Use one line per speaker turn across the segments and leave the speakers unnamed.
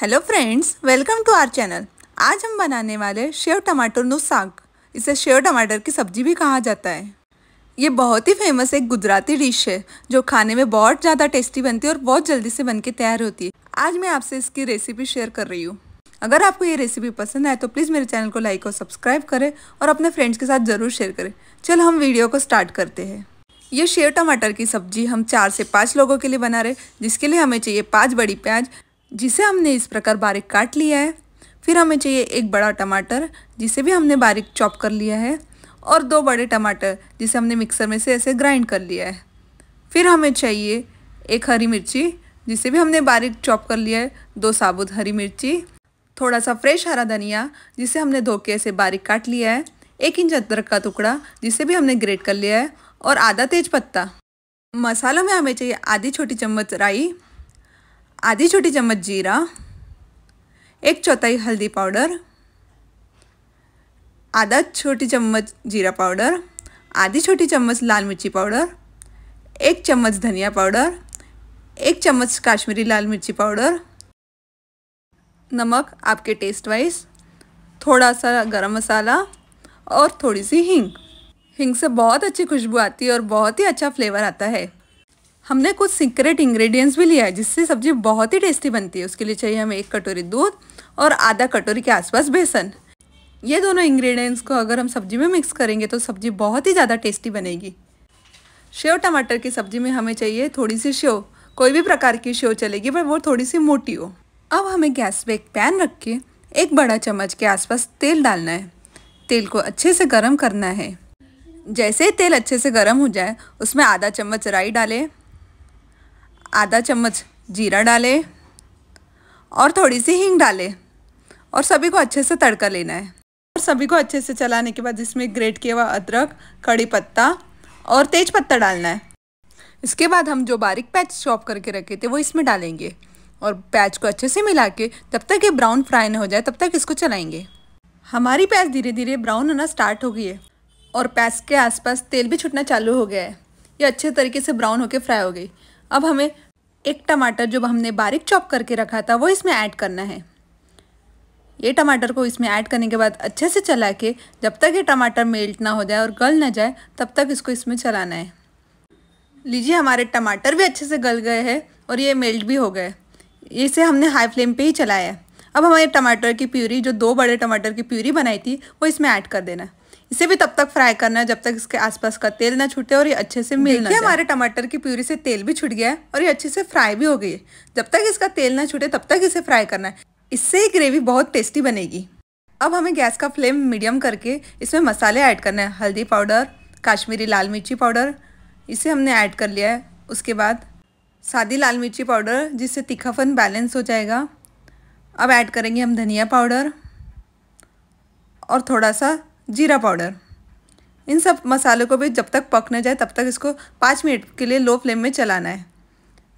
hello friends welcome to our channel आज हम बनाने वाले शेव टमाटर नो साग इसे शेव टमाटर की सब्जी भी कहा जाता है ये बहुत ही फेमस एक गुजराती डिश है जो खाने में बहुत ज़्यादा टेस्टी बनती है और बहुत जल्दी से बन के तैयार होती है आज मैं आपसे इसकी रेसिपी शेयर कर रही हूँ अगर आपको ये रेसिपी पसंद आए तो प्लीज़ मेरे चैनल को लाइक और सब्सक्राइब करें और अपने फ्रेंड्स के साथ ज़रूर शेयर करें चलो हम वीडियो को स्टार्ट करते हैं ये शेव टमाटर की सब्जी हम चार से पाँच लोगों के लिए बना रहे जिसके लिए हमें चाहिए पाँच बड़ी प्याज जिसे हमने इस प्रकार बारीक काट लिया है फिर हमें चाहिए एक बड़ा टमाटर जिसे भी हमने बारीक चॉप कर लिया है और दो बड़े टमाटर जिसे हमने मिक्सर में से ऐसे ग्राइंड कर लिया है फिर हमें चाहिए एक हरी मिर्ची जिसे भी हमने बारीक चॉप कर लिया है दो साबुत हरी मिर्ची थोड़ा सा फ्रेश हरा धनिया जिसे हमने धो के ऐसे बारीक काट लिया है एक इंच अदरक का टुकड़ा जिसे भी हमने ग्रेट कर लिया है और आधा तेज पत्ता मसालों में हमें चाहिए आधी छोटी चम्मच राई आधी छोटी चम्मच जीरा एक चौथाई हल्दी पाउडर आधा छोटी चम्मच जीरा पाउडर आधी छोटी चम्मच लाल मिर्ची पाउडर एक चम्मच धनिया पाउडर एक चम्मच काश्मीरी लाल मिर्ची पाउडर नमक आपके टेस्ट वाइज थोड़ा सा गरम मसाला और थोड़ी सी हींग हींग से बहुत अच्छी खुशबू आती है और बहुत ही अच्छा फ्लेवर आता है हमने कुछ सीक्रेट इंग्रेडिएंट्स भी लिया है जिससे सब्जी बहुत ही टेस्टी बनती है उसके लिए चाहिए हमें एक कटोरी दूध और आधा कटोरी के आसपास बेसन ये दोनों इंग्रेडिएंट्स को अगर हम सब्जी में मिक्स करेंगे तो सब्जी बहुत ही ज़्यादा टेस्टी बनेगी शेव टमाटर की सब्जी में हमें चाहिए थोड़ी सी शेव कोई भी प्रकार की शेव चलेगी पर वो थोड़ी सी मोटी हो अब हमें गैस पर एक पैन रख के एक बड़ा चम्मच के आसपास तेल डालना है तेल को अच्छे से गर्म करना है जैसे ही तेल अच्छे से गर्म हो जाए उसमें आधा चम्मच राई डालें आधा चम्मच जीरा डालें और थोड़ी सी हींग डालें और सभी को अच्छे से तड़का लेना है और सभी को अच्छे से चलाने के बाद इसमें ग्रेट किया हुआ अदरक कड़ी पत्ता और तेज पत्ता डालना है इसके बाद हम जो बारीक प्याज चॉप करके रखे थे वो इसमें डालेंगे और प्याज को अच्छे से मिला के तब तक ये ब्राउन फ्राई न हो जाए तब तक इसको चलाएंगे हमारी प्याज धीरे धीरे ब्राउन होना स्टार्ट हो गई है और प्याज के आसपास तेल भी छुटना चालू हो गया है ये अच्छे तरीके से ब्राउन होकर फ्राई हो गई अब हमें एक टमाटर जो हमने बारीक चॉप करके रखा था वो इसमें ऐड करना है ये टमाटर को इसमें ऐड करने के बाद अच्छे से चला के जब तक ये टमाटर मेल्ट ना हो जाए और गल ना जाए तब तक इसको इसमें चलाना है लीजिए हमारे टमाटर भी अच्छे से गल गए हैं और ये मेल्ट भी हो गए इसे हमने हाई फ्लेम पे ही चलाया है अब हमारे टमाटर की प्यूरी जो दो बड़े टमाटर की प्यूरी बनाई थी वो इसमें ऐड कर देना है इसे भी तब तक फ्राई करना है जब तक इसके आसपास का तेल ना छूटे और ये अच्छे से मिल ना हमारे टमाटर की प्यूरी से तेल भी छूट गया है और ये अच्छे से फ्राई भी हो गई है जब तक इसका तेल ना छूटे तब तक इसे फ्राई करना है इससे ही ग्रेवी बहुत टेस्टी बनेगी अब हमें गैस का फ्लेम मीडियम करके इसमें मसाले ऐड करना है हल्दी पाउडर काश्मीरी लाल मिर्ची पाउडर इसे हमने ऐड कर लिया है उसके बाद सादी लाल मिर्ची पाउडर जिससे तीखापन बैलेंस हो जाएगा अब ऐड करेंगे हम धनिया पाउडर और थोड़ा सा जीरा पाउडर इन सब मसालों को भी जब तक पक जाए तब तक इसको पाँच मिनट के लिए लो फ्लेम में चलाना है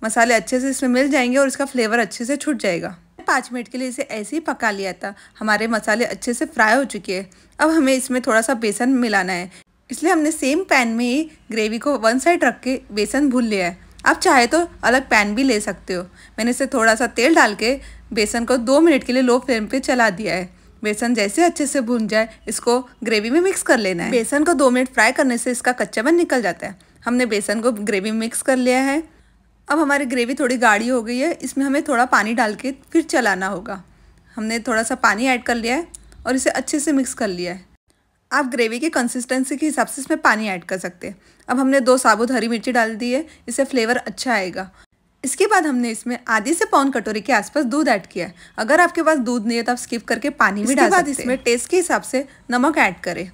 मसाले अच्छे से इसमें मिल जाएंगे और इसका फ्लेवर अच्छे से छूट जाएगा पाँच मिनट के लिए इसे ऐसे ही पका लिया था हमारे मसाले अच्छे से फ्राई हो चुके हैं अब हमें इसमें थोड़ा सा बेसन मिलाना है इसलिए हमने सेम पैन में ही ग्रेवी को वन साइड रख के बेसन भून लिया है आप चाहे तो अलग पैन भी ले सकते हो मैंने इसे थोड़ा सा तेल डाल के बेसन को दो मिनट के लिए लो फ्लेम पे चला दिया है बेसन जैसे अच्छे से भून जाए इसको ग्रेवी में मिक्स कर लेना है बेसन को दो मिनट फ्राई करने से इसका कच्चापन निकल जाता है हमने बेसन को ग्रेवी में मिक्स कर लिया है अब हमारी ग्रेवी थोड़ी गाढ़ी हो गई है इसमें हमें थोड़ा पानी डाल के फिर चलाना होगा हमने थोड़ा सा पानी ऐड कर लिया है और इसे अच्छे से मिक्स कर लिया है आप ग्रेवी की कंसिस्टेंसी के हिसाब से इसमें पानी ऐड कर सकते हैं अब हमने दो साबुत हरी मिर्ची डाल दी है इससे फ्लेवर अच्छा आएगा इसके बाद हमने इसमें आधी से पौन कटोरी के आसपास दूध ऐड किया है अगर आपके पास दूध नहीं है तो आप स्किप करके पानी भी डाल सकते हैं इसमें टेस्ट के हिसाब से नमक ऐड करें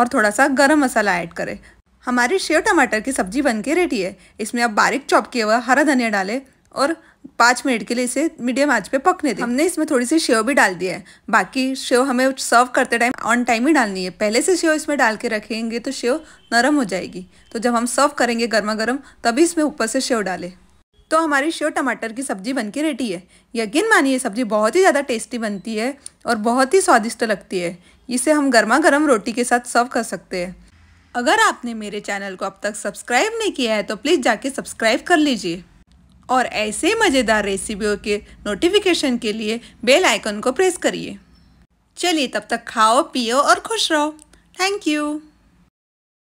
और थोड़ा सा गरम मसाला ऐड करें हमारे शेव टमाटर की सब्जी बन के रेडी है इसमें आप बारीक चॉप किए हुआ हरा धनिया डालें और पाँच मिनट के लिए इसे मीडियम आँच पर पकने दें हमने इसमें थोड़ी सी शेव भी डाल दिया है बाकी शेव हमें सर्व करते टाइम ऑन टाइम ही डालनी है पहले से शेव इसमें डाल के रखेंगे तो शेव नरम हो जाएगी तो जब हम सर्व करेंगे गर्मा गर्म तभी इसमें ऊपर से शेव डालें तो हमारी श्योर टमाटर की सब्ज़ी बन के रेडी है यकीन मानिए सब्ज़ी बहुत ही ज़्यादा टेस्टी बनती है और बहुत ही स्वादिष्ट लगती है इसे हम गर्मा गर्म रोटी के साथ सर्व कर सकते हैं अगर आपने मेरे चैनल को अब तक सब्सक्राइब नहीं किया है तो प्लीज़ जाके सब्सक्राइब कर लीजिए और ऐसे मज़ेदार रेसिपियों के नोटिफिकेशन के लिए बेल आइकन को प्रेस करिए चलिए तब तक खाओ पियो और खुश रहो थैंक यू